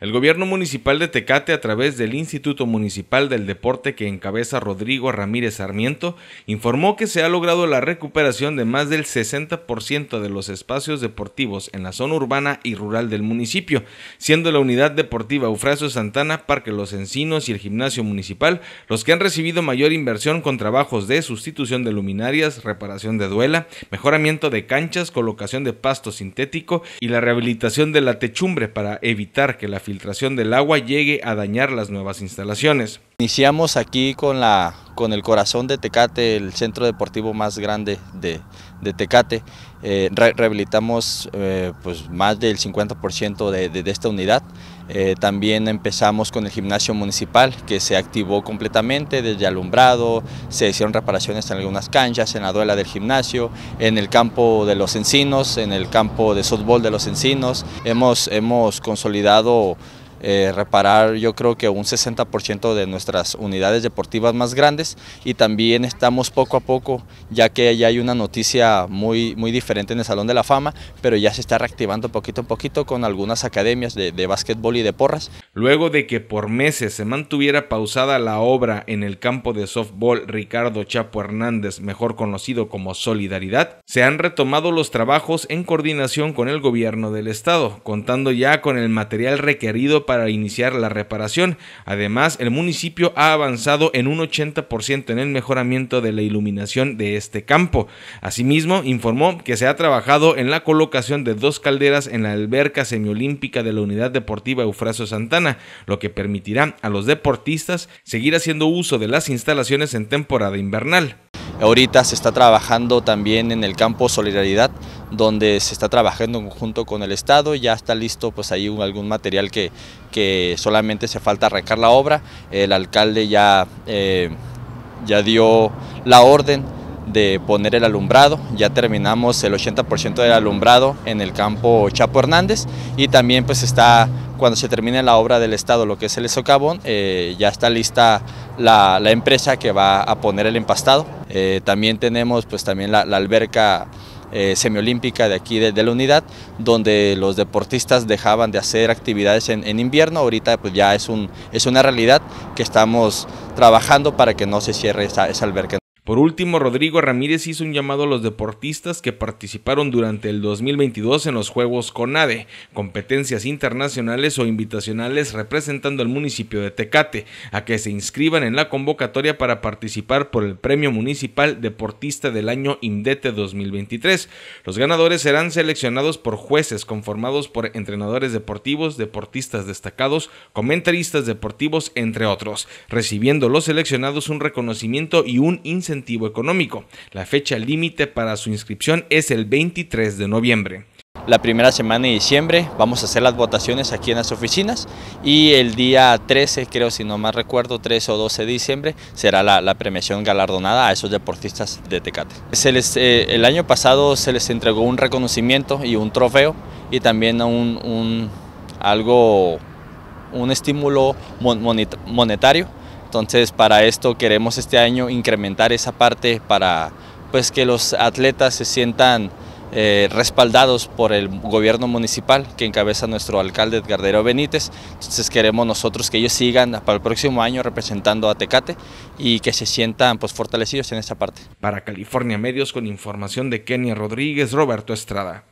El gobierno municipal de Tecate, a través del Instituto Municipal del Deporte que encabeza Rodrigo Ramírez Sarmiento, informó que se ha logrado la recuperación de más del 60% de los espacios deportivos en la zona urbana y rural del municipio, siendo la unidad deportiva Eufrasio Santana, Parque Los Encinos y el gimnasio municipal los que han recibido mayor inversión con trabajos de sustitución de luminarias, reparación de duela, mejoramiento de canchas, colocación de pasto sintético y la rehabilitación de la techumbre para evitar que la filtración del agua llegue a dañar las nuevas instalaciones. Iniciamos aquí con la con el corazón de Tecate, el centro deportivo más grande de, de Tecate. Eh, rehabilitamos eh, pues más del 50% de, de, esta unidad. Eh, también empezamos con el gimnasio municipal que se activó completamente desde alumbrado, se hicieron reparaciones en algunas canchas, en la duela del gimnasio, en el campo de los encinos, en el campo de softball de los encinos. Hemos, hemos consolidado eh, reparar yo creo que un 60% de nuestras unidades deportivas más grandes y también estamos poco a poco, ya que ya hay una noticia muy, muy diferente en el Salón de la Fama, pero ya se está reactivando poquito a poquito con algunas academias de, básquetbol y de porras. Luego de que por meses se mantuviera pausada la obra en el campo de softball Ricardo Chapo Hernández, mejor conocido como Solidaridad, se han retomado los trabajos en coordinación con el gobierno del estado, contando ya con el material requerido para iniciar la reparación. Además, el municipio ha avanzado en un 80% en el mejoramiento de la iluminación de este campo. Asimismo, informó que se ha trabajado en la colocación de dos calderas en la alberca semiolímpica de la Unidad Deportiva Eufraso Santana, lo que permitirá a los deportistas seguir haciendo uso de las instalaciones en temporada invernal. Ahorita se está trabajando también en el campo Solidaridad, donde se está trabajando junto con el Estado, ya está listo pues ahí algún material que, solamente se falta arrancar la obra, el alcalde ya, eh, ya dio la orden de poner el alumbrado, ya terminamos el 80% del alumbrado en el campo Chapo Hernández y también pues está cuando se termine la obra del Estado, lo que es el socavón, eh, ya está lista la, empresa que va a poner el empastado. Eh, también tenemos pues también la, la alberca eh, semiolímpica de aquí de, la unidad, donde los deportistas dejaban de hacer actividades en, invierno, ahorita pues ya es, un, es una realidad que estamos trabajando para que no se cierre esa, esa alberca. Por último, Rodrigo Ramírez hizo un llamado a los deportistas que participaron durante el 2022 en los Juegos CONADE, competencias internacionales o invitacionales representando al municipio de Tecate, a que se inscriban en la convocatoria para participar por el Premio Municipal Deportista del Año INDETE 2023. Los ganadores serán seleccionados por jueces conformados por entrenadores deportivos, deportistas destacados, comentaristas deportivos, entre otros, recibiendo los seleccionados un reconocimiento y un incentivo económico. La fecha límite para su inscripción es el 23 de noviembre. La primera semana de diciembre vamos a hacer las votaciones aquí en las oficinas y el día 13, creo si no más recuerdo, 13 o 12 de diciembre será la, premiación galardonada a esos deportistas de Tecate. Eh, el año pasado se les entregó un reconocimiento y un trofeo y también un, un algo, un estímulo monetario entonces para esto queremos este año incrementar esa parte para pues, que los atletas se sientan eh, respaldados por el gobierno municipal que encabeza nuestro alcalde Edgardero Benítez. Entonces queremos nosotros que ellos sigan para el próximo año representando a Tecate y que se sientan pues, fortalecidos en esa parte. Para California Medios con información de Kenia Rodríguez, Roberto Estrada.